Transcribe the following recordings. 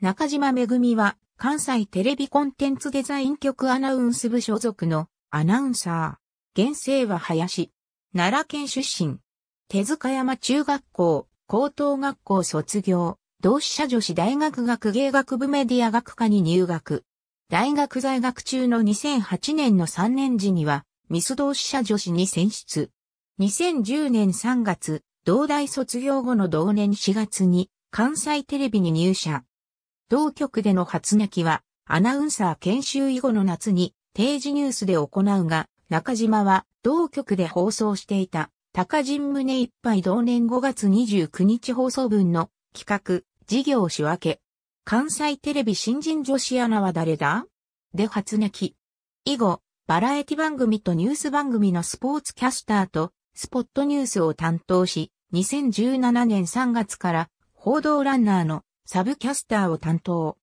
中島めぐみは、関西テレビコンテンツデザイン局アナウンス部所属のアナウンサー。現世は林。奈良県出身。手塚山中学校、高等学校卒業。同志社女子大学学芸学部メディア学科に入学。大学在学中の2008年の3年時には、ミス同志社女子に選出。2010年3月、同大卒業後の同年4月に、関西テレビに入社。同局での初泣きは、アナウンサー研修以後の夏に定時ニュースで行うが、中島は同局で放送していた高人胸いっぱい同年5月29日放送分の企画、事業仕分け。関西テレビ新人女子アナは誰だで初泣き。以後、バラエティ番組とニュース番組のスポーツキャスターとスポットニュースを担当し、2017年3月から報道ランナーのサブキャスターを担当。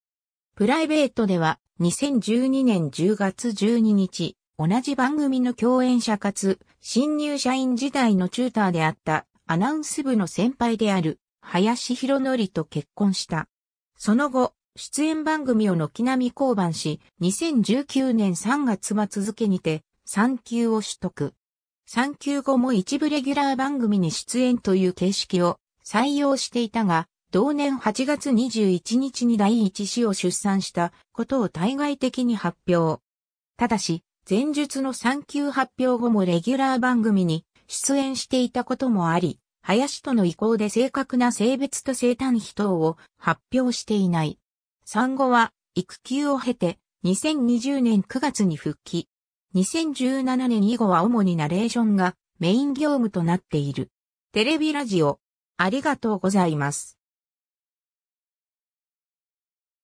プライベートでは、2012年10月12日、同じ番組の共演者かつ、新入社員時代のチューターであったアナウンス部の先輩である林博則と結婚した。その後、出演番組を軒並み降板し、2019年3月末付にて、産休を取得。産休後も一部レギュラー番組に出演という形式を採用していたが、同年8月21日に第一子を出産したことを対外的に発表。ただし、前述の産休発表後もレギュラー番組に出演していたこともあり、林との意向で正確な性別と生誕秘等を発表していない。産後は育休を経て2020年9月に復帰。2017年以後は主にナレーションがメイン業務となっている。テレビラジオ、ありがとうございます。